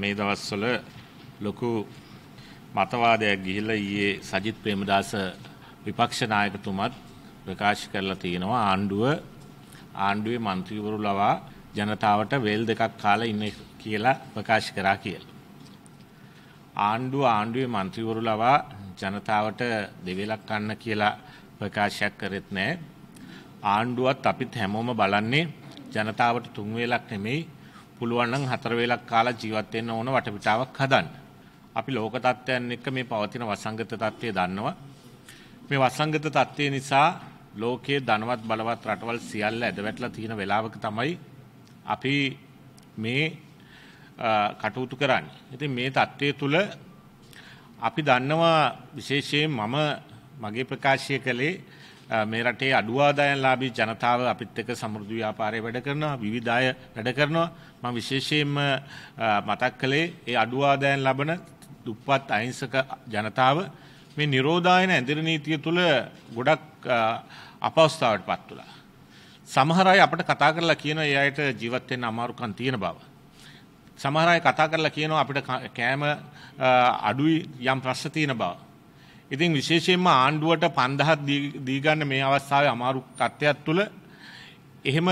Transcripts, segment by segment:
මේ දවස්වල ලොකු මතවාදයක් ගිහිල්ලා ඊයේ සජිත් ප්‍රේමදාස විපක්ෂ නායකතුමත් ප්‍රකාශ කරලා තියෙනවා ආණ්ඩුව ආණ්ඩුවේ മന്ത്രിවරු ලවා ජනතාවට වේල් දෙකක් කාලා ඉන්නේ කියලා ප්‍රකාශ කරා කියලා. ආණ්ඩුව ආණ්ඩුවේ മന്ത്രിවරු ලවා ජනතාවට දෙවිලක් කන්න කියලා ප්‍රකාශයක් කරෙත් නැහැ. ආණ්ඩුවත් අපිත් හැමෝම බලන්නේ ජනතාවට තුන් වේලක් නෙමෙයි පුළුවන් නම් හතර වේලක් කාලා ජීවත් වෙන්න ඕන වටපිටාවක් හදන්න. අපි ලෝක තත්ත්වයන් එක්ක මේ පවතින වසංගත තත්ත්වය දන්නවා. මේ වසංගත තත්ත්වය නිසා ලෝකයේ ධනවත් බලවත් රටවල් සියල්ල ඇදවැටලා තියෙන වෙලාවක තමයි අපි මේ කටයුතු කරන්නේ. ඉතින් මේ தත්ත්වය තුළ අපි දන්නවා විශේෂයෙන් මම මගේ ප්‍රකාශය කළේ මේ රටේ අඩුවාදායම්ලාභී ජනතාව අපිත් එක්ක සමෘද්ධි ව්‍යාපාරයේ වැඩ කරනවා විවිධ අය වැඩ කරනවා මම විශේෂයෙන්ම මතක් කළේ ඒ අඩුවාදායම් ලබන දුප්පත් අහිංසක ජනතාව මේ නිරෝධායන ඇඳිර නීතිය තුල ගොඩක් අපවස්ථාවට පත් වුණා. සමහර අය අපිට කතා කරලා කියනවා ඒ අයට ජීවත් වෙන්න අමාරුකම් තියෙන බව. සමහර අය කතා කරලා කියනවා අපිට කෑම අඩුයි යම් ප්‍රශ්න තියෙන බව. ඉතින් විශේෂයෙන්ම ආණ්ඩුවට 5000ක් දී ගන්න මේ අවස්ථාවේ අමාරු තත්ත්වයක් තුළ එහෙම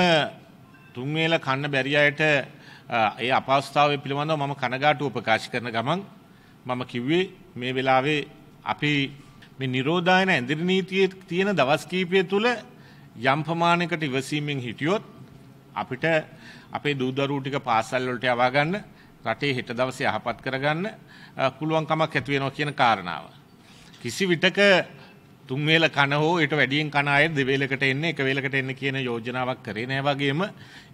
තුන් වේල කන්න බැරි අයට ඒ අපහසුතාවය පිළිබඳව මම කනගාටුව ප්‍රකාශ කරන ගමන් මම කිව්වේ මේ වෙලාවේ අපි මේ නිරෝධායන ඇඳිරි නීතියේ තියෙන දවස් කීපය තුළ යම් ප්‍රමාණයකට ඉවසීමෙන් හිටියොත් අපිට අපේ දූ දරුවෝ ටික පාසල් වලට යවා ගන්න රටේ හෙට දවසේ යහපත් කරගන්න පුළුවන් කමක් ඇති වෙනවා කියන කාරණාව. කිසි විටක තුන්වේල කන හෝ ඊට වැඩියෙන් කන අය දෙවේලකට එන්න එක වේලකට එන්න කියන යෝජනාවක් කරේ නෑ වගේම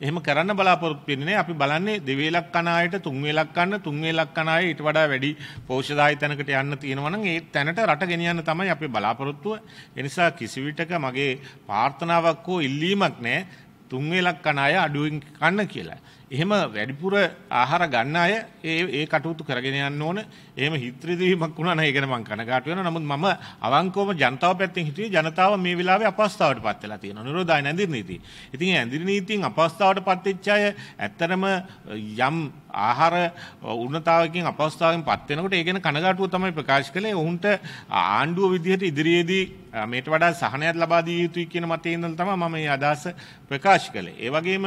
එහෙම කරන්න බලාපොරොත්තු වෙන්නේ නෑ අපි බලන්නේ දෙවේලක් කන අයට තුන්වේලක් කන්න තුන්වේලක් කන අය ඊට වඩා වැඩි පෝෂ්‍යදායී තැනකට යන්න තියෙනවා නම් ඒ තැනට රට ගෙනියන්න තමයි අපි බලාපොරොත්තුව ඒ නිසා කිසි විටක මගේ ප්‍රාර්ථනාවක් හෝ ඉල්ලීමක් නෑ තුන්වේලක් කන අය අඩුවෙන් කන්න කියලා එහෙම වැඩිපුර ආහාර ගන්න අය ඒ ඒ කටයුතු කරගෙන යන්න ඕන. එහෙම හිත්‍රිදීමක් වුණා නම් ඒක ගැන මම කනගාටු වෙනවා. නමුත් මම අවංකවම ජනතාව පැත්තෙන් හිතුවේ ජනතාව මේ වෙලාවේ අපහසුතාවට පත් වෙලා තියෙනවා. නිරෝධාය නැඳිරි නීති. ඉතින් ඇඳිරි නීතියෙන් අපහසුතාවට පත් වෙච්ච අය ඇත්තටම යම් ආහාර උන්නතාවකින් අපහසුතාවකින් පත් වෙනකොට ඒ ගැන කනගාටුව තමයි ප්‍රකාශ කළේ. ඔවුන්ට ආණ්ඩුව විදිහට ඉදිරියේදී මේට වඩා සහනයක් ලබා දිය යුතුයි කියන මතය ඉඳලා තමයි මම මේ අදහස ප්‍රකාශ කළේ. ඒ වගේම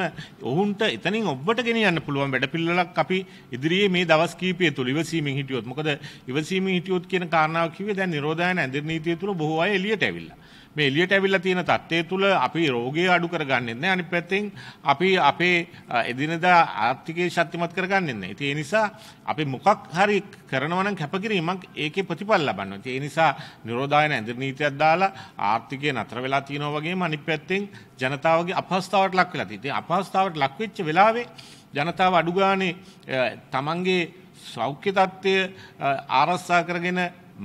ඔවුන්ට එතනින් ඔබ ඔබට ගෙනියන්න පුළුවන් වැඩපිළිවෙලක් අපි ඉදිරියේ මේ දවස් කීපය තුළ ඉවසීමෙන් හිටියොත් මොකද ඉවසීමෙන් හිටියොත් කියන කාරණාව කිව්වේ දැන් නිරෝධායන ඇඳිර් නීතිය තුළ බොහෝ අය එළියට ඇවිල්ලා මේ එලියට ඇවිල්ලා තියෙන තත්ත්වය තුළ අපි රෝගය අඩු කරගන්නේ නැහැ. අනිත් පැත්තෙන් අපි අපේ එදිනදා ආර්ථිකය ශක්තිමත් කරගන්නේ නැහැ. ඉතින් ඒ නිසා අපි මොකක් හරි කරනවා නම් කැපකිරීමක් ඒකේ ප්‍රතිඵල ලබන්න. ඉතින් ඒ නිසා නිරෝධායන ඇඳිරි නීතියක් දාලා ආර්ථිකය නතර වෙලා තියෙනවා වගේම අනිත් පැත්තෙන් ජනතාවගේ අපහසුතාවට ලක් වෙලා තියෙනවා. ඉතින් අපහසුතාවට ලක් වෙච්ච වෙලාවේ ජනතාව අඩු ගානේ තමන්ගේ සෞඛ්‍ය තත්ත්වය ආරස්සා කරගෙන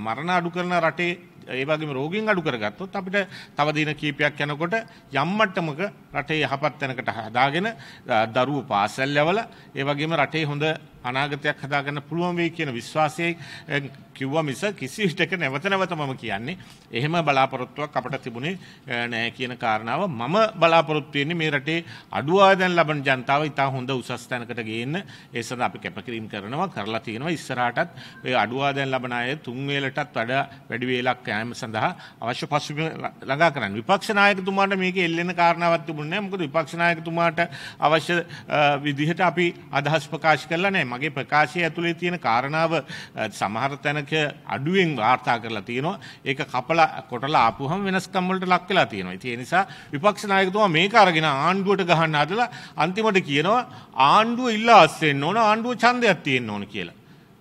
මරණ අඩු කරන රටේ ඒ වගේම රෝගීන් අඩු කරගත්තොත් අපිට තව දින කීපයක් යනකොට යම් මට්ටමක රටේ යහපත් තැනකට හදාගෙන දරුවෝ පාසල් යවලා ඒ වගේම රටේ හොඳ අනාගතයක් හදාගන්න පුළුවන් වෙයි කියන විශ්වාසය කිව්වා මිස කිසි විටක නැවත නැවත මම කියන්නේ එහෙම බලාපොරොත්තුවක් අපට තිබුණේ නැහැ කියන කාරණාව මම බලාපොරොත්තු වෙන්නේ මේ රටේ අඩු ආදායම් ලබන ජනතාව ඉතා හොඳ උසස් තැනකට ගේන්න ඒ සඳහා අපි කැපකිරීම කරනවා කරලා තියෙනවා ඉස්සරහටත් ඔය අඩු ආදායම් ලබන අය තුන් වේලටත් වඩා වැඩි වේලක් යෑම සඳහා අවශ්‍ය පසුබිම ළඟා කරන්න විපක්ෂ නායකතුමාට මේක එල්ලෙන කාරණාවක් තිබුණේ නැහැ මොකද විපක්ෂ නායකතුමාට අවශ්‍ය විදිහට අපි අදහස් ප්‍රකාශ කරලා නැහැ මගේ ප්‍රකාශය ඇතුළේ තියෙන කාරණාව සමහර තැනක අඩුවෙන් වාර්තා කරලා තියෙනවා. ඒක කපලා කොටලා ආපුවහම වෙනස්කම් වලට ලක් වෙලා තියෙනවා. ඉතින් ඒ නිසා විපක්ෂ නායකතුමා මේක අරගෙන ආණ්ඩුවට ගහන්න හදලා අන්තිමට කියනවා ආණ්ඩුව ඉල්ලා අස්සෙන්න ඕන ආණ්ඩුව ඡන්දයක් තියෙන්න ඕන කියලා.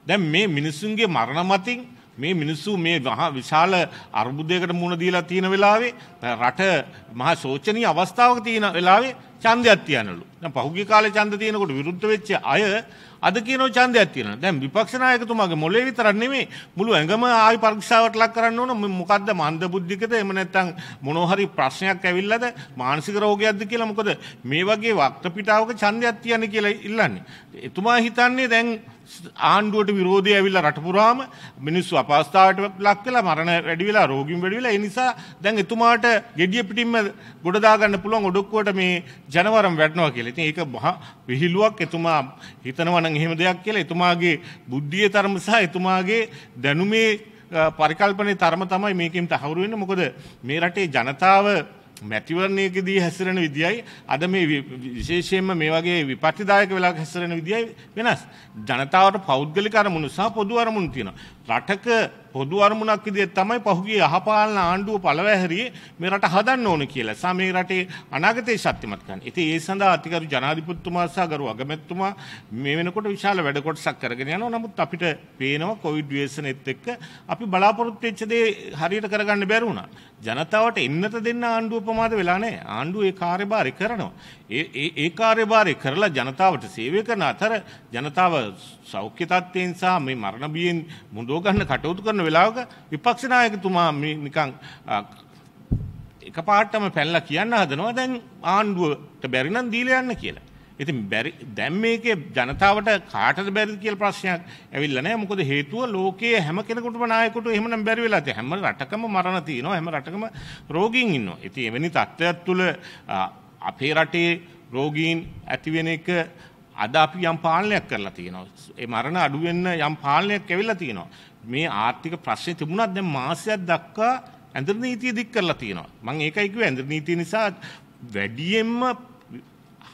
දැන් මේ මිනිසුන්ගේ මරණ මතින් මේ මිනිස්සු මේ මහා විශාල අර්බුදයකට මුහුණ දීලා තියෙන වෙලාවේ රට මහා ශෝචනීය අවස්ථාවක තියෙන වෙලාවේ ඡන්දයක් තියනලු. දැන් පහුගිය කාලේ ඡන්ද තියෙනකොට විරුද්ධ වෙච්ච අය අද කියනවා ඡන්දයක් තියෙනවා. දැන් විපක්ෂ නායකතුමාගේ මොලේ විතරක් නෙමෙයි මුළු ඇඟම ආයි පරීක්ෂාවට ලක් කරන්න ඕන මොකද්ද මන්ද බුද්ධිකද එහෙම නැත්නම් මොනවා හරි ප්‍රශ්නයක් ඇවිල්ලාද මානසික රෝගයක්ද කියලා මොකද මේ වගේ වක්ත පිටාවක ඡන්දයක් තියන්නේ කියලා ඉල්ලන්නේ. එතුමා හිතන්නේ දැන් ආණ්ඩුවට විරෝධය ඇවිල්ලා රටපුරාම මිනිස්සු අපස්ථාවට ලක් වෙලා මරණ වැඩි වෙලා රෝගීන් වැඩි වෙලා ඒ නිසා දැන් එතුමාට gediya පිටින්ම ගොඩ දාගන්න පුළුවන් ඔඩොක්කුවට මේ ජනවරම් වැටෙනවා කියලා. ඉතින් ඒක මහා විහිළුවක් එතුමා හිතනවා නම් එහෙම දෙයක් කියලා එතුමාගේ බුද්ධියේ තරම සහ එතුමාගේ දැනුමේ පරිකල්පනයේ තරම තමයි මේකෙන් තහවුරු වෙන්නේ. මොකද මේ රටේ ජනතාව මැතිවරණයකදී හැසිරෙන විදියයි අද මේ විශේෂයෙන්ම මේ වගේ විපත්තිදායක වෙලාවක හැසිරෙන විදියයි වෙනස්. ජනතාවට පෞද්ගලික අරමුණු සහ පොදු අරමුණු තියෙනවා. රටක පොදු අරමුණක් විදිහට තමයි පහුගිය යහපාලන ආණ්ඩුව පළවැහැරියේ මේ රට හදන්න ඕන කියලා. සා මේ රටේ අනාගතය ශක්තිමත් කරන්න. ඉතින් ඒ සඳහා අතිගරු ජනාධිපතිතුමා සහ ගරු අගමැතිතුමා මේ වෙනකොට විශාල වැඩ කොටසක් කරගෙන යනවා. නමුත් අපිට පේනවා කොවිඩ් ව්‍යසනෙත් එක්ක අපි බලාපොරොත්තු වෙච්ච දේ හරියට කරගන්න බැරි වුණා. ජනතාවට එන්නත දෙන්න ආණ්ඩුව ප්‍රමාද වෙලා නැහැ. ආණ්ඩුව ඒ කාර්යභාරය කරනවා. ඒ ඒ ඒ කාර්යභාරය කරලා ජනතාවට සේවය කරන අතර ජනතාව සෞඛ්‍ය තත්ත්වයෙන් සහ මේ මරණ බියෙන් මුදව දුවගන්න කටයුතු කරන වෙලාවක විපක්ෂ නායකතුමා මේ නිකන් එකපාරටම පැනලා කියන්න හදනවා දැන් ආණ්ඩුවට බැරි නම් දීලා යන්න කියලා. ඉතින් බැරි දැන් මේකේ ජනතාවට කාටද බැරිද කියලා ප්‍රශ්නයක් ඇවිල්ලා නැහැ. මොකද හේතුව ලෝකයේ හැම කෙනෙකුටම නායකයෙකුට එහෙමනම් බැරි වෙලා තියෙනවා. හැම රටකම මරණ තියෙනවා. හැම රටකම රෝගීන් ඉන්නවා. ඉතින් එවැනි තත්ත්වයක් තුළ අපේ රටේ රෝගීන් ඇති වෙන එක අද අපි යම් පාලනයක් කරලා තියෙනවා. ඒ මරණ අඩු වෙන්න යම් පාලනයක් ඇවිල්ලා තියෙනවා. මේ ආර්ථික ප්‍රශ්නේ තිබුණත් දැන් මාසයක් දක්වා ඇඳුම් නීතිය දික් කරලා තියෙනවා. මම ඒකයි කිව්වේ ඇඳුම් නීතිය නිසා වැඩියෙන්ම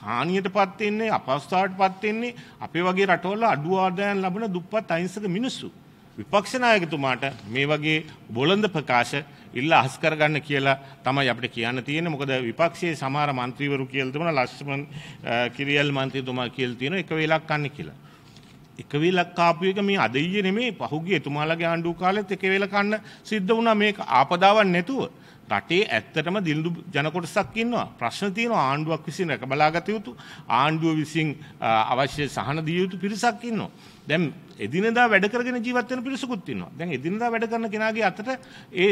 හානියටපත් වෙන්නේ අපහසුතාවටපත් වෙන්නේ අපේ වගේ රටවල අඩු ආදායම් ලබන දුප්පත් අහිංසක මිනිස්සු. විපක්ෂ නායකතුමාට මේ වගේ බොළඳ ප්‍රකාශ ඉල්ල අහස් කරගන්න කියලා තමයි අපිට කියන්න තියෙන්නේ. මොකද විපක්ෂයේ සමහර മന്ത്രിවරු කියලා තිබුණා ලක්ෂ්මන් කිරියල් മന്ത്രിතුමා කියලා තියෙනවා එක වේලක් කන්නේ කියලා. එක වේලක් කාපු එක මේ අද ඊයේ නෙමෙයි පහුගිය එතුමාලගේ ආණ්ඩු කාලෙත් එක වේල කන්න සිද්ධ වුණා මේක ආපදාවක් නැතුව. රටේ ඇත්තටම දිල්ලු ජනකොටසක් ඉන්නවා. ප්‍රශ්න තියෙනවා ආණ්ඩුවක් විසින් රැකබලාගත යුතු ආණ්ඩුව විසින් අවශ්‍ය සහන දිය යුතු පිරිසක් ඉන්නවා. දැන් එදිනෙදා වැඩ කරගෙන ජීවත් වෙන පිරිසකුත් ඉන්නවා. දැන් එදිනෙදා වැඩ කරන කෙනාගේ අතට ඒ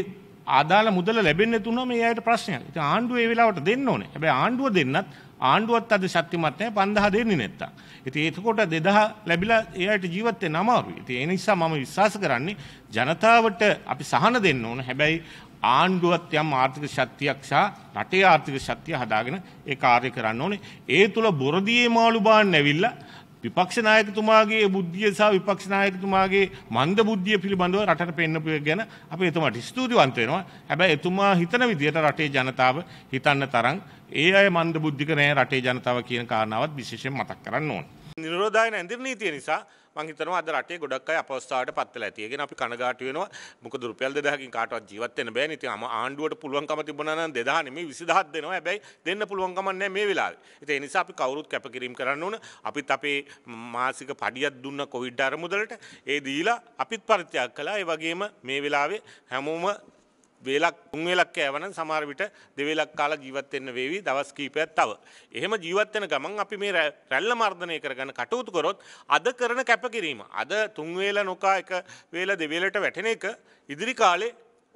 ආදාළ මුදල ලැබෙන්නේ තුන මේ අයට ප්‍රශ්නයක්. ඉතින් ආණ්ඩුව ඒ වෙලාවට දෙන්න ඕනේ. හැබැයි ආණ්ඩුව දෙන්නත් ආණ්ඩුවත් අද ශක්තිමත් නැහැ 5000 දෙන්නේ නැත්තම්. ඉතින් ඒකකොට 2000 ලැබිලා ඒ අයට ජීවත් වෙන්න අමාරුයි. ඉතින් ඒ නිසා මම විශ්වාස කරන්නේ ජනතාවට අපි සහන දෙන්න ඕන. හැබැයි ආණ්ඩුවත් යම් ආර්ථික ශක්තියක් සහ රටේ ආර්ථික ශක්තිය හදාගෙන ඒ කාර්ය කරන්න ඕනේ. ඒ තුල බොරදියේ මාළු බාන්න ඇවිල්ලා විපක්ෂ නායකතුමාගේ බුද්ධිය සහ විපක්ෂ නායකතුමාගේ මන්ද බුද්ධිය පිළිබඳව රටට පෙන්නපු එක ගැන අපි එතුමාට ස්තුතිවන්ත වෙනවා. හැබැයි එතුමා හිතන විදිහට රටේ ජනතාව හිතන්න තරම් ඒ අය මන්ද බුද්ධික නෑ රටේ ජනතාව කියන කාරණාවත් විශේෂයෙන් මතක් කරන්න ඕනේ. නිරෝධායන ඇඳිර නීතිය නිසා මං හිතනවා අද රටේ ගොඩක් අය අපවස්ථාවට පත් වෙලා ඇති. ඒ කියන්නේ අපි කනගාටු වෙනවා. මොකද රුපියල් 2000කින් කාටවත් ජීවත් වෙන්න බෑනේ. ඉතින් ආණ්ඩුවට පුළුවන්කම තිබුණා නම් 2000 නෙමෙයි 20000 දෙනවා. හැබැයි දෙන්න පුළුවන්කම නැහැ මේ වෙලාවේ. ඉතින් ඒ නිසා අපි කවුරුත් කැපකිරීම කරන්න ඕන. අපිත් අපේ මාසික පඩියක් දුන්න කොවිඩ් අරමුදලට ඒ දීලා අපිත් පරිත්‍යාග කළා. ඒ වගේම මේ වෙලාවේ හැමෝම වේලක් තුන්වෙලක් කෑවන සමහර විට දෙවෙලක් කාලා ජීවත් වෙන්න වේවි දවස් කීපයක් තව. එහෙම ජීවත් වෙන ගමන් අපි මේ රැල්ල මර්ධනය කරගන්න කටයුතු කරොත් අද කරන කැපකිරීම අද තුන් වේල නොකා එක වේල දෙවේලට වැටෙන එක ඉදිරි කාලේ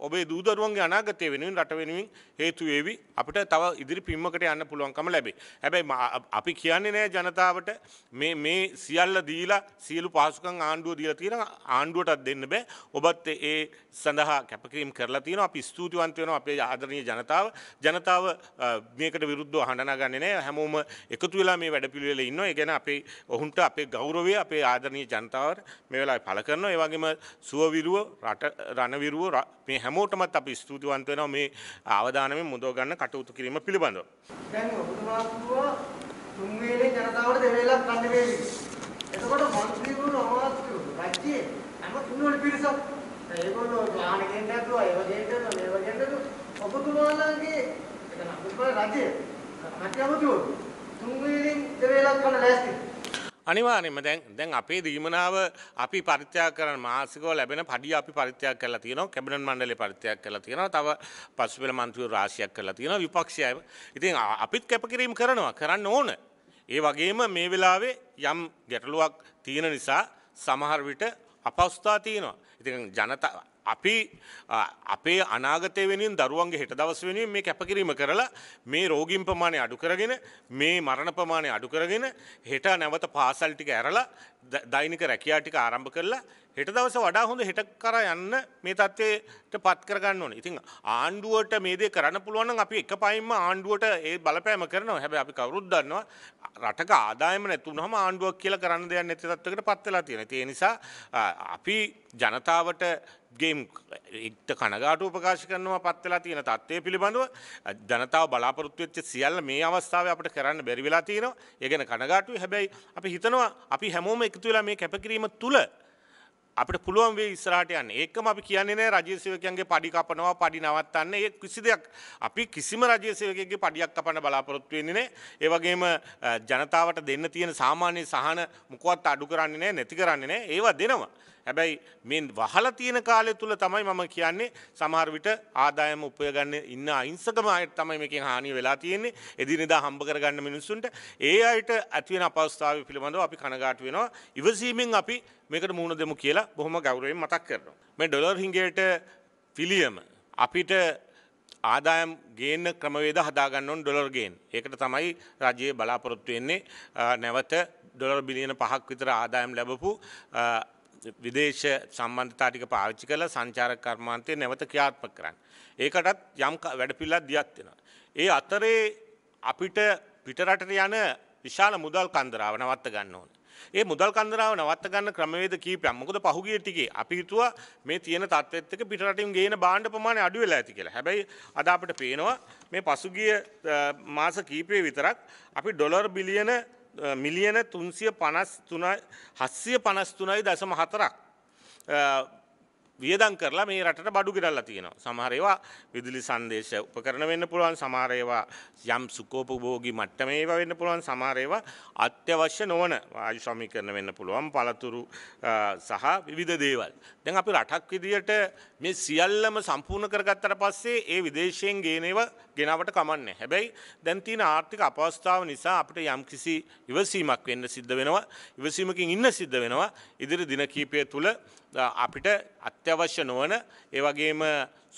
ඔබේ දූදරුවන්ගේ අනාගතය වෙනුවෙන් රට වෙනුවෙන් හේතු වේවි අපිට තව ඉදිරි පිම්මකට යන්න පුළුවන්කම ලැබේ. හැබැයි අපි කියන්නේ නෑ ජනතාවට මේ මේ සියල්ල දීලා සියලු පහසුකම් ආණ්ඩුව දීලා තියෙන ආණ්ඩුවටත් දෙන්න බෑ. ඔබත් ඒ සඳහා කැපකිරීම කරලා තියෙනවා. අපි ස්තුතිවන්ත වෙනවා අපේ ආදරණීය ජනතාව. ජනතාව මේකට විරුද්ධව හඬ නගන්නේ නෑ. හැමෝම එකතු වෙලා මේ වැඩපිළිවෙල ඉන්නවා. ඒ කියන්නේ අපේ ඔවුන්ට අපේ ගෞරවය අපේ ආදරණීය ජනතාවට මේ වෙලාවේ පළ කරනවා. ඒ වගේම සුවවිරුව රට රණවිරුව මේ හැම හැමෝටමත් අපි ස්තුතිවන්ත වෙනවා මේ අවධානමෙන් මුදව ගන්න කටයුතු කිරීම පිළිබඳව. දැන් ඔබතුමා කිව්වා තුන් වේලේ ජනතාවට දෙවේලක් ගන්න වේවි. එතකොට මන්ත්‍රීවරුන් අමාත්‍යවරු රජයේ හැම තුන්වල පිරිසක් ඒගොල්ලෝ ප්ලාන් එකෙන් නැතුවා ඒව දෙන්නද මේව දෙන්නද ඔබතුමාලාගේ එතන ඔබතුමා රජයේ රජ අමාත්‍යවරු තුන් වේලෙන් දෙවේලක් ගන්න ලෑස්තිද? අනිවාර්යයෙන්ම දැන් දැන් අපේ දීමනාව අපි පරිත්‍යාග කරන මාසිකව ලැබෙන පඩිය අපි පරිත්‍යාග කරලා තියෙනවා කැබිනට් මණ්ඩලය පරිත්‍යාග කරලා තියෙනවා තව පසුබිල මන්ත්‍රීවරු රාශියක් කරලා තියෙනවා විපක්ෂය ඉතින් අපිත් කැපකිරීම කරනවා කරන්න ඕන ඒ වගේම මේ වෙලාවේ යම් ගැටලුවක් තියෙන නිසා සමහර විට අපහසුතා තියෙනවා ඉතින් ජනතා අපි අපේ අනාගතය වෙනින් දරුවන්ගේ හෙට දවස් වෙනුවෙන් මේ කැපකිරීම කරලා මේ රෝගීන් ප්‍රමාණය අඩු කරගෙන මේ මරණ ප්‍රමාණය අඩු කරගෙන හෙට නැවත පාසල් ටික ඇරලා දෛනික රැකියා ටික ආරම්භ කරලා හෙට දවස වඩා හොඳ හෙට කරා යන්න මේ தත්ත්වයට පත් කරගන්න ඕනේ. ඉතින් ආණ්ඩුවට මේ දේ කරන්න පුළුවන් නම් අපි එකපාරින්ම ආණ්ඩුවට ඒ බලපෑම කරනවා. හැබැයි අපි කවුරුත් දන්නවා රටක ආදායම නැතුනහම ආණ්ඩුවක් කියලා කරන්න දෙයක් නැති තත්වයකට පත් වෙලා තියෙනවා. ඒ නිසා අපි ජනතාවට ගේම් එක්ට කනගාටුව ප්‍රකාශ කරනවා පත් වෙලා තියෙන තත්ත්වය පිළිබඳව ජනතාව බලාපොරොත්තු වෙච්ච සියල්ල මේ අවස්ථාවේ අපිට කරන්න බැරි වෙලා තියෙනවා. ඒ ගැන කනගාටුයි. හැබැයි අපි හිතනවා අපි හැමෝම එකතු වෙලා මේ කැපකිරීම තුළ අපිට පුළුවන් වේ ඉස්සරහට යන්න. ඒකම අපි කියන්නේ නෑ රජයේ සේවකයන්ගේ පඩි කපනවා, පඩි නවත්තන්න. ඒ කිසි දෙයක් අපි කිසිම රජයේ සේවකයෙක්ගේ පඩියක් කපන්න බලාපොරොත්තු වෙන්නේ නෑ. ඒ වගේම ජනතාවට දෙන්න තියෙන සාමාන්‍ය සහන මොකවත් අඩු කරන්නේ නෑ, නැති කරන්නේ නෑ. ඒවා දෙනවා. හැබැයි මෙන් වහලා තියෙන කාලය තුල තමයි මම කියන්නේ සමහර විට ආදායම උපයගන්න ඉන්න අහිංසකම අයට තමයි මේකෙන් හානිය වෙලා තියෙන්නේ. එදිනෙදා හම්බ කරගන්න මිනිස්සුන්ට ඒ අයට ඇති වෙන අපහසුතාවය පිළිබඳව අපි කනගාටු වෙනවා. ඉවසීමෙන් අපි මේකට මුහුණ දෙමු කියලා බොහොම ගෞරවයෙන් මතක් කරනවා. මේ ඩොලර් හිඟයට පිළියම අපිට ආදායම් ගේන්න ක්‍රමවේද හදාගන්න ඕන ඩොලර් ගේන්. ඒකට තමයි රජයේ බලාපොරොත්තු වෙන්නේ නැවත ඩොලර් බිලියන 5ක් විතර ආදායම් ලැබපු විදේශ සම්බන්ධතා ටික පාවිච්චි කරලා සංචාරක කර්මාන්තය නැවත ක්‍රියාත්මක කරන්න. ඒකටත් යම් වැඩපිළිවෙලක් දියක් වෙනවා. ඒ අතරේ අපිට පිටරටට යන විශාල මුදල් කන්දරාව නවත්ත ගන්න ඕන. ඒ මුදල් කන්දරාව නවත්ත ගන්න ක්‍රමවේද කීපයක්. මොකද පහුගිය ටිකේ අපි හිතුවා මේ තියෙන තත්ත්වෙත් එක්ක පිටරටින් ගේන භාණ්ඩ ප්‍රමාණය අඩු වෙලා ඇති කියලා. හැබැයි අද අපිට පේනවා මේ පසුගිය මාස කීපයේ විතරක් අපි ඩොලර් බිලියන මිලියන තුන්සිය පනස් තුනයි හස්සිය පනස් තුනයි දසම හතරක් වියදම් කරලා මේ රටට බඩු ගෙඩල්ලා තියෙනවා. සමහර ඒවා විදුලි සංදේශ උපකරණ වෙන්න පුළුවන්, සමහර ඒවා යම් සුඛෝපභෝගී මට්ටමේ ඒවා වෙන්න පුළුවන්, සමහර ඒවා අත්‍යවශ්‍ය නොවන වායු සමීකරණ වෙන්න පුළුවන්, පළතුරු සහ විවිධ දේවල්. දැන් අපි රටක් විදියට මේ සියල්ලම සම්පූර්ණ කරගත්තට පස්සේ ඒ විදේශයෙන් ගේන ඒවා ගෙනාවට කමන්නේ. හැබැයි දැන් තියෙන ආර්ථික අපවස්ථාව නිසා අපිට යම්කිසි ඉවසීමක් වෙන්න සිද්ධ වෙනවා. ඉවසීමකින් ඉන්න සිද්ධ වෙනවා. ඉදිරි දින කීපය තුළ අපිට අත්‍යවශ්‍ය නොවන ඒ වගේම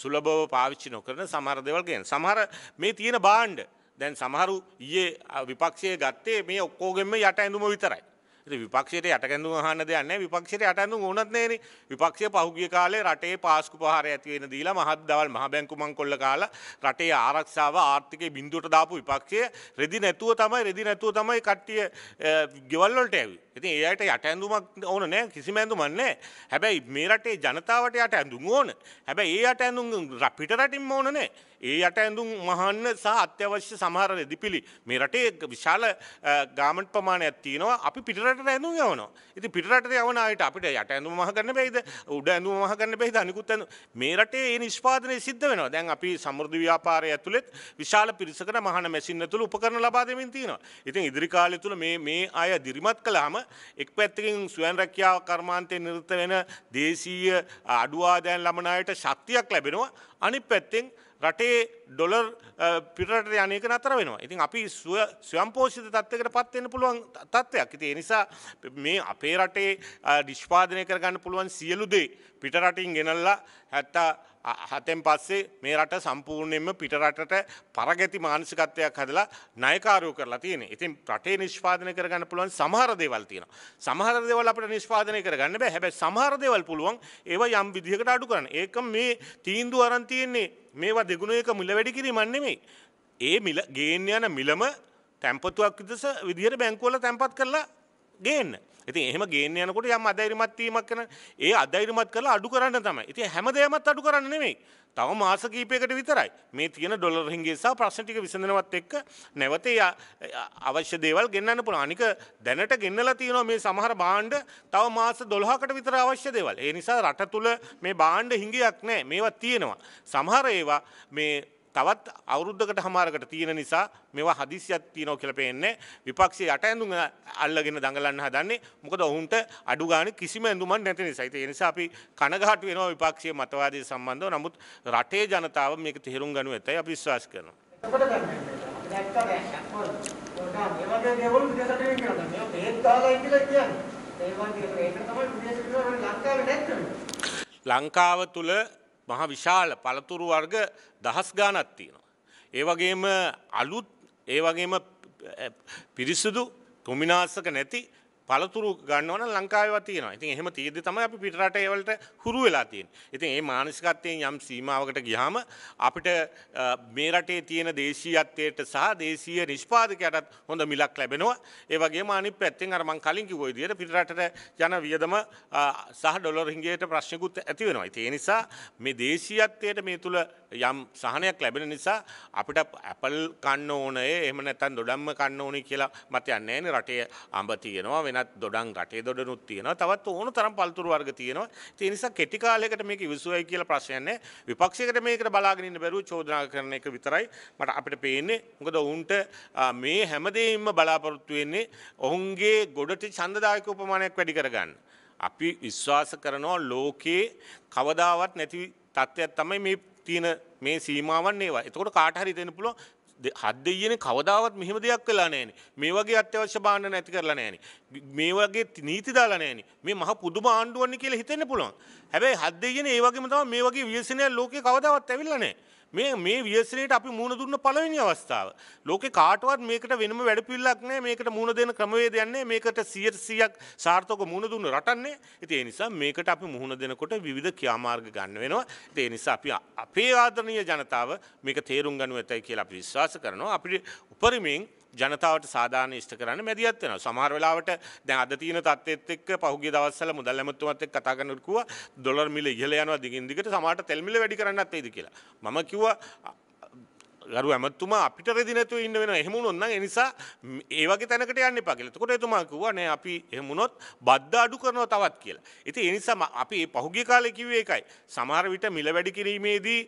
සුලබව පාවිච්චි නොකරන සමහර දේවල් ගැන. සමහර මේ තියෙන බාණ්ඩ දැන් සමහරු ඊයේ විපක්ෂයේ ගත්තේ මේ ඔක්කොගෙම යට ඇඳුම විතරයි. විපක්ෂයට යටකැඳුම් අහන්න දෙයක් නැහැ විපක්ෂයට යටඳුම් ඕනත් නැහැනේ විපක්ෂය පහුගිය කාලේ රටේ පාස්කු පහාරය ඇති වෙන දීලා මහත් දවල් මහ බැංකු මංකොල්ල කාලා රටේ ආරක්ෂාව ආර්ථිකේ බිඳුවට දාපු විපක්ෂය රෙදි නැතුව තමයි රෙදි නැතුව තමයි කට්ටිය ගෙවල් වලට ඇවිත් ඉතින් ඒ අයට යට ඇඳුමක් ඕන නෑ කිසිම ඇඳුමක් නෑ. හැබැයි මේ රටේ ජනතාවට යට ඇඳුම් ඕන. හැබැයි ඒ යට ඇඳුම් පිට රටින්ම ඕන නෑ. ඒ යට ඇඳුම් මහන්න සහ අත්‍යවශ්‍ය සමහර රෙදිපිලි මේ රටේ විශාල ගාමන්ට් ප්‍රමාණයක් තියෙනවා. අපි පිට රටට ඇඳුම් යවනවා. ඉතින් පිට රටට යවන අයට අපිට යට ඇඳුම මහගන්න බැයිද? උඩ ඇඳුම මහගන්න බැයිද? අනිකුත් ඇඳුම් මේ රටේ ඒ නිෂ්පාදනය සිද්ධ වෙනවා. දැන් අපි සමෘද්ධි ව්‍යාපාරය ඇතුළත් විශාල පිරිසකට මහාන මැසින් ඇතුළු උපකරණ ලබා දෙමින් තියෙනවා. ඉතින් ඉදිරි කාලය තුළ මේ මේ අය දිරිමත් කළාම එක් පැත්තකින් ස්වයන් රැකියාව කර්මාන්තය නිරත වෙන දේශීය අඩුවාදයන් ලබන අයට ශක්තියක් ලැබෙනවා අනිත් පැත්තෙන් රටේ ඩොලර් පිටරට යන එක නතර වෙනවා. ඉතින් අපි ස්වයංපෝෂිත තත්ත්වයකට පත් වෙන්න පුළුවන් තත්ත්වයක්. ඉතින් ඒ නිසා මේ අපේ රටේ නිෂ්පාදනය කරගන්න පුළුවන් සියලු දේ පිටරටින් ගෙනල්ලා 70 හතෙන් පස්සේ මේ රට සම්පූර්ණයෙන්ම පිටරටට පරගැති මානසිකත්වයක් හදලා ණයකාරයෝ කරලා තියෙන්නේ. ඉතින් රටේ නිෂ්පාදනය කරගන්න පුළුවන් සමහර දේවල් තියෙනවා. සමහර දේවල් අපිට නිෂ්පාදනය කරගන්න බෑ. හැබැයි සමහර දේවල් පුළුවන් ඒවා යම් විදිහකට අඩු කරන්න. ඒක මේ තීන්දුව අරන් තියෙන්නේ මේවා දෙගුණ එක මිල වැඩි කිරීමක් නෙමෙයි. ඒ මිල ගේන්න යන මිලම තැම්පතුවක් විදිහට බැංකුවල තැම්පත් කරලා ගේන්න. ඉතින් එහෙම ගේන්න යනකොට යම් අධෛර්යමත් වීමක් කරන ඒ අධෛර්යමත් කරලා අඩු කරන්න තමයි. ඉතින් හැමදේමත් අඩු කරන්න නෙමෙයි. තව මාස කිහිපයකට විතරයි. මේ තියෙන ඩොලර් හිඟේ සහ ප්‍රශ්න ටික විසඳනවත් එක්ක නැවත අවශ්‍ය දේවල් ගෙන්නන්න පුළුවන්. අනික දැනට ගෙන්නලා තියෙනවා මේ සමහර භාණ්ඩ තව මාස 12කට විතර අවශ්‍ය දේවල්. ඒ නිසා රට තුල මේ භාණ්ඩ හිඟයක් නැහැ. මේවා තියෙනවා. සමහර ඒවා මේ තවත් අවුරුද්ධකට හමාරකට තියෙන නිසා මෙවා හදිසියක් තියෙනවා කියලා පේන්නේ විපක්ෂයේ යට ඇඳුම් අල්ලගෙන දඟලන්න හදන්නේ මොකද ඔවුන්ට අඩු ගානේ කිසිම ඇඳුමක් නැති නිසා. ඒ නිසා අපි කනගාටු වෙනවා විපක්ෂයේ මතවාදයේ සම්බන්ධව. නමුත් රටේ ජනතාව මේක තේරුම් ගනු ඇතයි අපි විශ්වාස කරනවා. ලංකාව තුළ මහ විශාල පළතුරු වර්ග දහස් ගානක් තියෙනවා. ඒ වගේම අලුත් ඒ වගේම පිරිසිදු කෘමිනාශක නැති පළතුරු ගන්නවන ලංකාවව තියෙනවා. ඉතින් එහෙම තියෙද්දි තමයි අපි පිටරට ඒවලට හුරු වෙලා තියෙන්නේ. ඉතින් මේ මානසිකත්වයෙන් යම් සීමාවකට ගියාම අපිට මේ රටේ තියෙන දේශීයත්වයට සහ දේශීය නිෂ්පාදකයටත් හොඳ මිලක් ලැබෙනවා. ඒ වගේම අනිත් පැත්තෙන් අර මම කලින් කිව්ව විදිහට පිටරටට යන වියදම සහ ඩොලර් හිඟයට ප්‍රශ්නකුත් ඇති වෙනවා. ඉතින් ඒ නිසා මේ දේශීයත්වයට මේ තුල යම් සහනයක් ලැබෙන නිසා අපිට ඇපල් කන්න ඕනේ එහෙම නැත්නම් දොඩම්ම කන්න ඕනේ කියලා මතයක් නැහැ නේ රටේ අඹ තියෙනවා වෙනත් දොඩම් රටේ දොඩනුත් තියෙනවා තවත් ඕන තරම් පළතුරු වර්ග තියෙනවා ඒ නිසා කෙටි කාලයකට මේක ඉවසුවයි කියලා ප්‍රශ්නයක් නැහැ විපක්ෂයකට මේකට බලාගෙන ඉන්න බැරුව චෝදනා කරන එක විතරයි මට අපිට පේන්නේ මොකද ඔවුන්ට මේ හැමදේම බලාපොරොත්තු වෙන්නේ ඔවුන්ගේ ගොඩට ඡන්දදායක උපමානයක් වැඩි කරගන්න අපි විශ්වාස කරනවා ලෝකයේ කවදාවත් නැති තත්ත්වයක් තමයි මේ තියෙන මේ සීමාවන් ඒවා. එතකොට කාට හරි දෙන්න පුළුවන් හත් දෙයියනේ කවදාවත් මෙහෙම දෙයක් වෙලා නැහෙනේ. මේ වගේ අත්‍යවශ්‍ය භාණ්ඩ නැති කරලා නැහෙනේ. මේ වගේ නීති දාලා නැහෙනේ. මේ මහ පුදුම ආණ්ඩුවන්නේ කියලා හිතෙන්න පුළුවන්. හැබැයි හත් දෙයියනේ ඒ වගේම තමයි මේ වගේ ව්‍යසනයක් ලෝකේ කවදාවත් ඇවිල්ලා නැහැ. මේ මේ ව්‍යසනයට අපි මුණ දුන්න පළවෙනි අවස්ථාව. ලෝකේ කාටවත් මේකට වෙනම වැඩපිළිවෙලක් නැහැ. මේකට මුණ දෙන ක්‍රමවේදයක් නැහැ. මේකට 100ක් සාර්ථකව මුණ දුන්න රටන්නේ. ඉතින් ඒ නිසා මේකට අපි මුහුණ දෙනකොට විවිධ ක්‍රියාමාර්ග ගන්න වෙනවා. ඉතින් ඒ නිසා අපි අපේ ආදරණීය ජනතාව මේක තේරුම් ගනු ඇතයි කියලා අපි විශ්වාස කරනවා. අපිට උපරිමයෙන් ජනතාවට සාධාන ඉෂ්ට කරන්න මැදිහත් වෙනවා. සමහර වෙලාවට දැන් අද තියෙන තත්ත්වෙත් එක්ක පහුගිය දවස්වල මුදල් ඇමතුමත් එක්ක කතා කරනකොට කිව්වා ඩොලර් මිල ඉහළ යනවා දිගින් දිගට සමහරට තෙල් මිල වැඩි කරන්නත් වෙයිද කියලා. මම කිව්වා ගරු ඇමතුමා අපිට රෙදි නැතුව ඉන්න වෙන එහෙම වුණොත් නම් ඒ නිසා ඒ වගේ තැනකට යන්න එපා කියලා. එතකොට එතුමා කිව්වා නෑ අපි එහෙම වුණොත් බද්ද අඩු කරනවා තවත් කියලා. ඉතින් ඒ නිසා අපි මේ පහුගිය කාලේ කිව්වේ ඒකයි. සමහර විට මිල වැඩි කිරීමේදී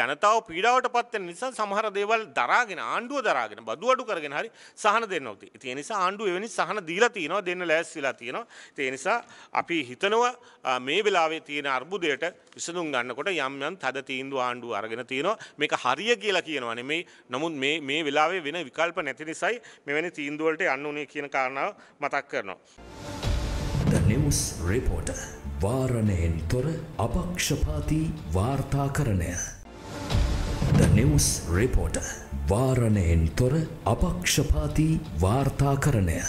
ජනතාව පීඩාවට පත් වෙන නිසා සමහර දේවල් දරාගෙන ආණ්ඩුව දරාගෙන බදු අඩු කරගෙන හරි සහන දෙන්න උති. ඉතින් ඒ නිසා ආණ්ඩුව එවැනි සහන දීලා තියෙනවා දෙන්න ලෑස්තිලා තියෙනවා. ඉතින් ඒ නිසා අපි හිතනවා මේ වෙලාවේ තියෙන අර්බුදයට විසඳුම් ගන්නකොට යම් යම් තද තීන්දුව ආණ්ඩුව අරගෙන තියෙනවා. මේක හරිය කියලා කියනවනේ නෙමෙයි. නමුත් මේ මේ වෙලාවේ වෙන විකල්ප නැති නිසායි මෙවැනි තීන්දුවලට යන්න උනේ කියන කාරණාව මතක් කරනවා. The News Reporter වාරණයෙන් තොර අපක්ෂපාතී වාර්තාකරණය. The News Reporter වාරණයෙන් තොර අපක්ෂපාතී වාර්තාකරණය.